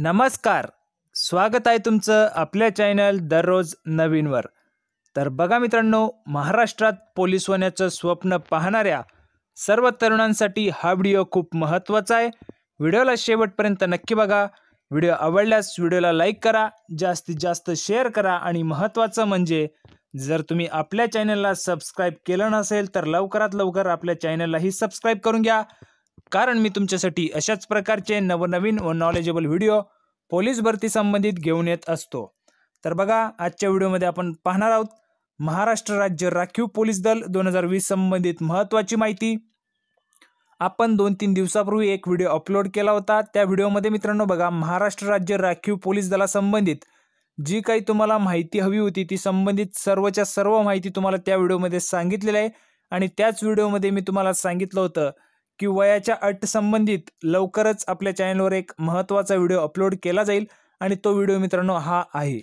नमस्कार स्वागत आहे तुमचं आपल्या चॅनल दररोज नवीनवर तर बघा मित्रांनो महाराष्ट्रात पोलीस होण्याचं स्वप्न पाहणाऱ्या सर्व तरुणांसाठी हा व्हिडिओ खूप महत्त्वाचा आहे व्हिडिओला शेवटपर्यंत नक्की बघा व्हिडिओ आवडल्यास व्हिडिओला लाईक करा जास्तीत जास्त शेअर करा आणि महत्त्वाचं म्हणजे जर तुम्ही आपल्या चॅनलला सबस्क्राईब केलं नसेल तर लवकरात लवकर आपल्या चॅनललाही सबस्क्राईब करून घ्या कारण मी तुमच्यासाठी अशाच प्रकारचे नवनवीन व नॉलेजेबल व्हिडिओ पोलीस भरती संबंधित घेऊन येत असतो तर बघा आजच्या व्हिडिओमध्ये आपण पाहणार आहोत महाराष्ट्र राज्य राखीव पोलीस दल दोन हजार वीस संबंधित महत्वाची माहिती आपण दोन तीन दिवसापूर्वी एक व्हिडिओ अपलोड केला होता त्या व्हिडिओमध्ये मित्रांनो बघा महाराष्ट्र राज्य राखीव पोलीस संबंधित जी काही तुम्हाला माहिती हवी होती ती संबंधित सर्वच्या सर्व माहिती तुम्हाला त्या व्हिडिओमध्ये सांगितलेली आहे आणि त्याच व्हिडिओमध्ये मी तुम्हाला सांगितलं होतं की वयाच्या अट संबंधित लवकरच आपल्या चॅनलवर एक महत्त्वाचा व्हिडिओ अपलोड केला जाईल आणि तो व्हिडिओ मित्रांनो हा आहे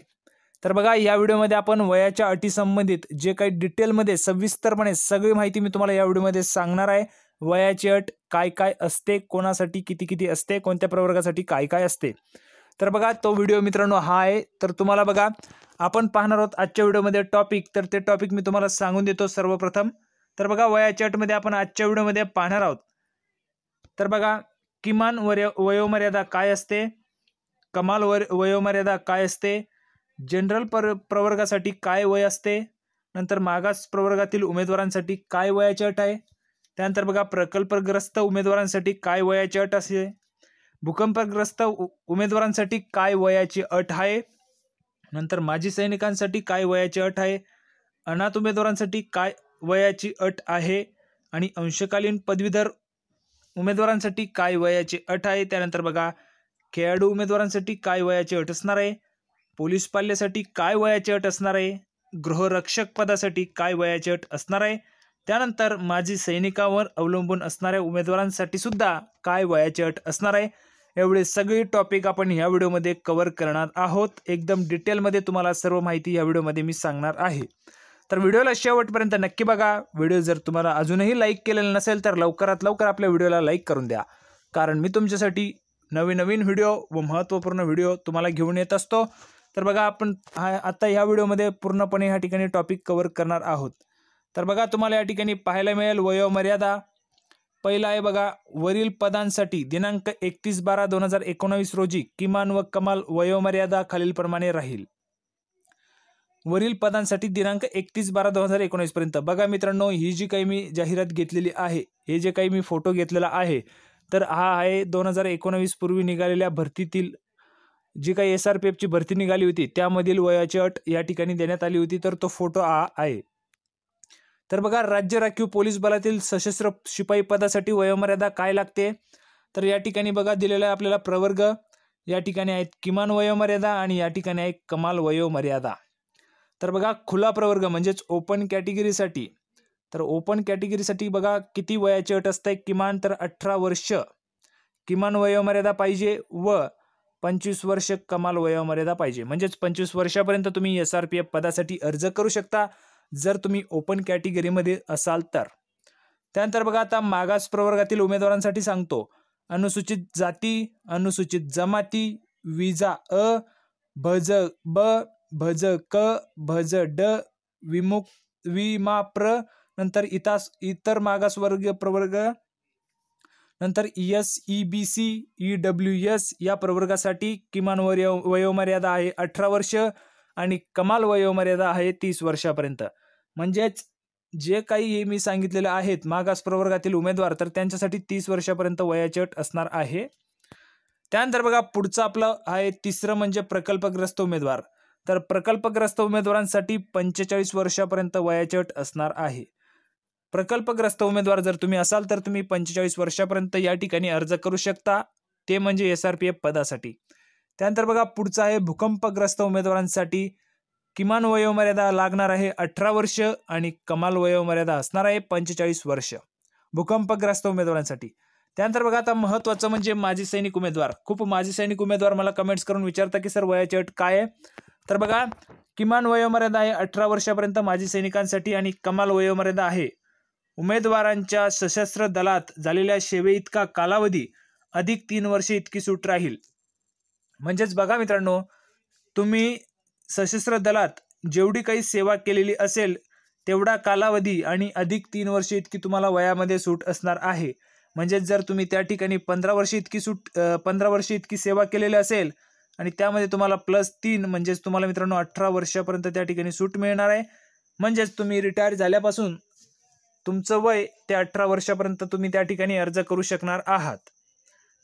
तर बघा या व्हिडिओमध्ये आपण वयाच्या अटी संबंधित जे काही डिटेलमध्ये सविस्तरपणे सगळी माहिती मी तुम्हाला या व्हिडिओमध्ये सांगणार आहे वयाची अट काय काय असते कोणासाठी किती किती असते कोणत्या प्रवर्गासाठी काय काय असते तर बघा तो व्हिडिओ मित्रांनो हा आहे तर तुम्हाला बघा आपण पाहणार आहोत आजच्या व्हिडिओमध्ये टॉपिक तर ते टॉपिक मी तुम्हाला सांगून देतो सर्वप्रथम तर बघा वयाच्या अटमध्ये आपण आजच्या व्हिडिओमध्ये पाहणार आहोत तर बघा किमान वर्य वयोमर्यादा काय असते कमाल वर वयोमर्यादा काय असते जनरल पर प्रवर्गासाठी काय वय असते नंतर मागास प्रवर्गातील उमेदवारांसाठी काय वयाची अट आहे त्यानंतर बघा प्रकल्पग्रस्त उमेदवारांसाठी काय वयाची अट असते भूकंपग्रस्त उमेदवारांसाठी काय वयाची अट आहे नंतर माजी सैनिकांसाठी काय वयाची अट आहे अनाथ उमेदवारांसाठी काय वयाची अट आहे आणि अंशकालीन पदवीधर उमेदवारांसाठी काय वयाची अट आहे त्यानंतर बघा खेळाडू उमेदवारांसाठी काय वयाची अट असणार आहे पोलीस पाल्यासाठी काय वयाची अट असणार आहे गृहरक्षक पदासाठी काय वयाची अट असणार आहे त्यानंतर माजी सैनिकावर अवलंबून असणाऱ्या उमेदवारांसाठी सुद्धा काय वयाची अट असणार आहे एवढे सगळे टॉपिक आपण ह्या व्हिडिओमध्ये कव्हर करणार आहोत एकदम डिटेलमध्ये तुम्हाला सर्व माहिती ह्या व्हिडिओमध्ये मी सांगणार आहे तर व्हिडिओला शेवटपर्यंत नक्की बघा व्हिडिओ जर तुम्हाला अजूनही लाईक केलेला नसेल तर लवकरात लवकर आपल्या व्हिडिओला लाईक करून द्या कारण मी तुमच्यासाठी नवीन नवीन व्हिडिओ व महत्त्वपूर्ण व्हिडिओ तुम्हाला घेऊन येत असतो तर बघा आपण हा आत्ता ह्या व्हिडिओमध्ये पूर्णपणे ह्या ठिकाणी टॉपिक कवर करणार आहोत तर बघा तुम्हाला या ठिकाणी पाहायला मिळेल वयोमर्यादा पहिला आहे बघा वरील पदांसाठी दिनांक एकतीस बारा दोन हजार एकोणावीस रोजी किमान व कमाल वयोमर्यादा खालीलप्रमाणे राहील वरील पदांसाठी दिनांक एकतीस बारा दोन हजार एकोणीसपर्यंत बघा मित्रांनो ही जी काही मी जाहिरात घेतलेली आहे हे जे काही मी फोटो घेतलेला आहे तर हा आहे दोन हजार एकोणावीस पूर्वी निघालेल्या भरतीतील जी काही एस आर पी एफची भरती निघाली होती त्यामधील वयाची अट या ठिकाणी देण्यात आली होती तर तो फोटो हा आहे तर बघा राज्य राखीव पोलीस बलातील सशस्त्र शिपाई पदासाठी वयोमर्यादा काय लागते तर या ठिकाणी बघा दिलेला आपल्याला प्रवर्ग या ठिकाणी आहेत किमान वयोमर्यादा आणि या ठिकाणी आहे कमाल वयोमर्यादा तर बघा खुला प्रवर्ग म्हणजेच ओपन कॅटेगरीसाठी तर ओपन कॅटेगरीसाठी बघा किती वयाची अट असते किमान तर अठरा वर्ष किमान वयोमर्यादा पाहिजे व पंचवीस वर्ष कमाल वयोमर्यादा पाहिजे म्हणजेच पंचवीस वर्षापर्यंत तुम्ही एस आर पी एफ पदासाठी अर्ज करू शकता जर तुम्ही ओपन कॅटेगरीमध्ये असाल तर त्यानंतर बघा आता मागास प्रवर्गातील उमेदवारांसाठी सांगतो अनुसूचित जाती अनुसूचित जमाती विजा अ भज ब भज क भज ड विमुक प्र नंतर इतास इतर मागास वर्ग प्रवर्ग नंतर S E B C E W S या प्रवर्गासाठी किमान वयो वयोमर्यादा आहे अठरा वर्ष आणि कमाल वयोमर्यादा आहे तीस वर्षापर्यंत म्हणजेच जे काही हे मी सांगितलेले आहेत मागास प्रवर्गातील उमेदवार तर त्यांच्यासाठी तीस वर्षापर्यंत वयाची अट असणार आहे त्यानंतर बघा पुढचा आपला आहे तिसरं म्हणजे प्रकल्पग्रस्त उमेदवार तर प्रकल्पग्रस्त उमेदवारांसाठी पंचेचाळीस वर्षापर्यंत वयाचट अट असणार आहे प्रकल्पग्रस्त उमेदवार जर तुम्ही असाल तर तुम्ही पंचेचाळीस वर्षापर्यंत या ठिकाणी अर्ज करू शकता ते म्हणजे एस आर पी एफ पदासाठी त्यानंतर बघा पुढचा आहे भूकंपग्रस्त उमेदवारांसाठी किमान वयोमर्यादा लागणार आहे अठरा वर्ष आणि कमाल वयोमर्यादा असणार आहे पंचेचाळीस वर्ष भूकंपग्रस्त उमेदवारांसाठी त्यानंतर बघा आता महत्त्वाचं म्हणजे माजी सैनिक उमेदवार खूप माजी सैनिक उमेदवार मला कमेंट्स करून विचारता की सर वयाचट अट काय आहे तर बघा किमान वयोमर्यादा आहे अठरा वर्षापर्यंत माजी सैनिकांसाठी आणि कमाल वयोमर्यादा आहे उमेदवारांच्या सशस्त्र दलात झालेल्या सेवे इतका कालावधी अधिक तीन वर्षे इतकी सूट राहील म्हणजेच बघा मित्रांनो तुम्ही सशस्त्र दलात जेवढी काही सेवा केलेली असेल तेवढा कालावधी आणि अधिक तीन वर्षे इतकी तुम्हाला वयामध्ये सूट असणार आहे म्हणजेच जर तुम्ही त्या ठिकाणी पंधरा वर्षे इतकी सूट पंधरा वर्षे इतकी सेवा केलेली असेल आणि त्यामध्ये तुम्हाला प्लस तीन म्हणजेच तुम्हाला मित्रांनो अठरा वर्षापर्यंत त्या ठिकाणी सूट मिळणार आहे म्हणजेच तुम्ही रिटायर झाल्यापासून तुमचं वय ते अठरा वर्षापर्यंत तुम्ही त्या ठिकाणी अर्ज करू शकणार आहात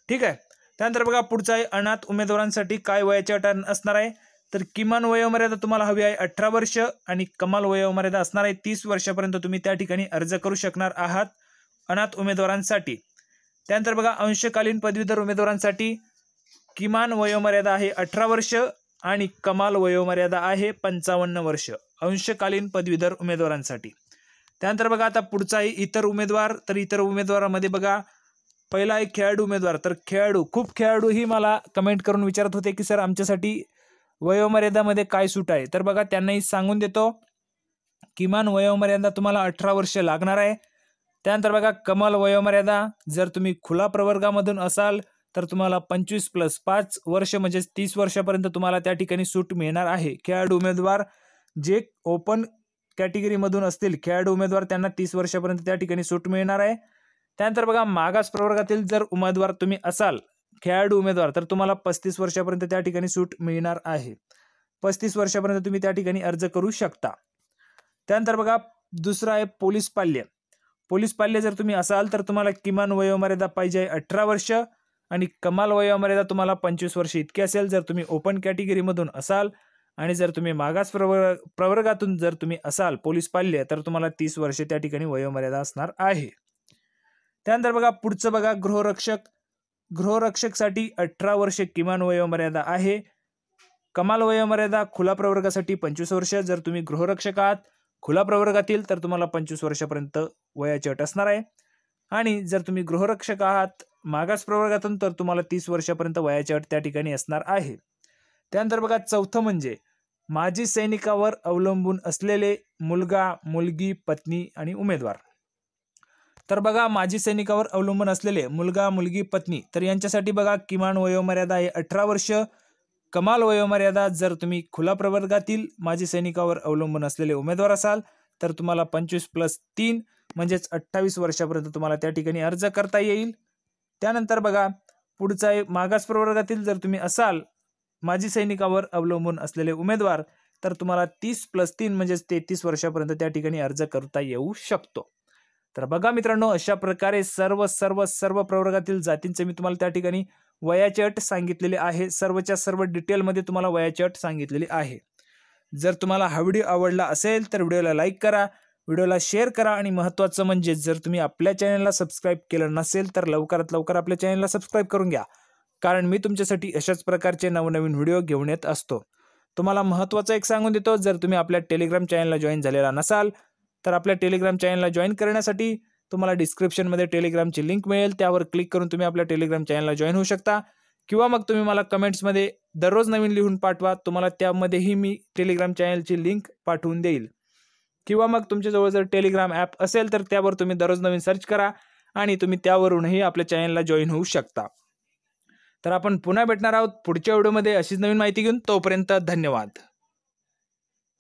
ठीक आहे त्यानंतर बघा पुढचा आहे अनाथ उमेदवारांसाठी काय वयाची अट असणार आहे तर किमान वयोमर्यादा तुम्हाला हवी आहे अठरा वर्ष आणि कमाल वयोमर्यादा असणार आहे तीस वर्षापर्यंत तुम्ही त्या ठिकाणी अर्ज करू शकणार आहात अनाथ उमेदवारांसाठी त्यानंतर बघा अंशकालीन पदवीधर उमेदवारांसाठी किमान वयोमर्यादा आहे अठरा वर्ष आणि कमाल वयोमर्यादा आहे पंचावन्न वर्ष अंशकालीन पदवीधर उमेदवारांसाठी त्यानंतर बघा आता पुढचाही इतर उमेदवार तर इतर उमेदवारामध्ये बघा पहिला आहे खेळाडू उमेदवार तर खेळाडू खूप खेळाडू मला कमेंट करून विचारत होते की सर आमच्यासाठी वयोमर्यादामध्ये काय सूट आहे तर बघा त्यांनाही सांगून देतो किमान वयोमर्यादा तुम्हाला अठरा वर्ष लागणार आहे त्यानंतर बघा कमाल वयोमर्यादा जर तुम्ही खुला प्रवर्गामधून असाल तर तुम्हाला पंचवीस प्लस पाच वर्ष म्हणजेच तीस वर्षापर्यंत तुम्हाला त्या ठिकाणी सूट मिळणार आहे खेळाडू उमेदवार जे ओपन कॅटेगरीमधून असतील खेळाडू उमेदवार त्यांना तीस वर्षापर्यंत त्या ठिकाणी सूट मिळणार आहे त्यानंतर बघा मागास प्रवर्गातील जर उमेदवार तुम्ही असाल खेळाडू उमेदवार तर तुम्हाला पस्तीस वर्षापर्यंत त्या ठिकाणी सूट मिळणार आहे पस्तीस वर्षापर्यंत तुम्ही त्या ठिकाणी अर्ज करू शकता त्यानंतर बघा दुसरं आहे पोलीस पाल्य पोलीस पाल्य जर तुम्ही असाल तर तुम्हाला किमान वयोमर्यादा पाहिजे अठरा वर्ष आणि कमाल वयोमर्यादा तुम्हाला पंचवीस वर्ष इतकी असेल जर तुम्ही ओपन कॅटेगरीमधून असाल आणि जर तुम्ही मागास प्रवर्ग प्रवर्गातून जर तुम्ही असाल पोलीस पाल्य तर तुम्हाला तीस वर्षे त्या ठिकाणी वयोमर्यादा असणार आहे त्यानंतर बघा पुढचं बघा गृहरक्षक गृहरक्षकसाठी अठरा वर्षे किमान वयोमर्यादा आहे कमाल वयोमर्यादा खुला प्रवर्गासाठी पंचवीस वर्ष जर तुम्ही गृहरक्षक आहात खुला प्रवर्गातील तर तुम्हाला पंचवीस वर्षापर्यंत वयाची अट असणार आहे आणि जर तुम्ही गृहरक्षक आहात मागास प्रवर्गातून तर तुम्हाला तीस वर्षापर्यंत वयाच्या अट त्या ठिकाणी असणार आहे त्यानंतर बघा चौथं म्हणजे माजी सैनिकावर अवलंबून असलेले मुलगा मुलगी पत्नी आणि उमेदवार तर बघा माजी सैनिकावर अवलंबून असलेले मुलगा मुलगी पत्नी तर यांच्यासाठी बघा किमान वयोमर्यादा आहे अठरा वर्ष कमाल वयोमर्यादा जर तुम्ही खुला प्रवर्गातील माजी सैनिकावर अवलंबून असलेले उमेदवार असाल तर तुम्हाला पंचवीस प्लस तीन म्हणजेच अठ्ठावीस वर्षापर्यंत तुम्हाला त्या ठिकाणी अर्ज करता येईल त्यानंतर बघा पुढचा मागास प्रवर्गातील जर तुम्ही असाल माजी सैनिकावर अवलंबून असलेले उमेदवार तर तुम्हाला तीस प्लस तीन म्हणजेच तेहतीस वर्षापर्यंत त्या ठिकाणी अर्ज करता येऊ शकतो तर बघा मित्रांनो अशा प्रकारे सर्व सर्व सर्व प्रवर्गातील जातींचे मी तुम्हाला त्या ठिकाणी वयाचे अट सांगितलेली आहे सर्वच्या सर्व डिटेलमध्ये तुम्हाला वयाचे अट सांगितलेली आहे जर तुम्हाला हा व्हिडिओ आवडला असेल तर व्हिडिओला लाईक करा व्हिडिओला शेअर करा आणि महत्त्वाचं म्हणजे जर तुम्ही आपल्या चॅनलला सबस्क्राईब केलं नसेल तर लवकरात लवकर आपल्या चॅनलला सबस्क्राईब करून घ्या कारण मी तुमच्यासाठी अशाच प्रकारचे नवनवीन व्हिडिओ घेऊन येत असतो तुम्हाला महत्त्वाचं एक सांगून देतो जर तुम्ही आपल्या टेलिग्राम चॅनलला जॉईन झालेला नसाल तर आपल्या टेलिग्राम चॅनलला जॉईन करण्यासाठी तुम्हाला डिस्क्रिप्शनमध्ये टेलिग्रामची लिंक मिळेल त्यावर क्लिक करून तुम्ही आपल्या टेलिग्राम चॅनलला जॉईन होऊ शकता किंवा मग तुम्ही मला कमेंट्समध्ये दररोज नवीन लिहून पाठवा तुम्हाला त्यामध्येही मी टेलिग्राम चॅनलची लिंक पाठवून देईल किंवा मग तुमच्याजवळ जर टेलिग्राम ॲप असेल तर त्यावर तुम्ही दररोज नवीन सर्च करा आणि तुम्ही त्यावरूनही आपल्या चॅनलला जॉईन होऊ शकता तर आपण पुन्हा भेटणार आहोत पुढच्या व्हिडिओमध्ये अशीच नवीन माहिती घेऊन तोपर्यंत धन्यवाद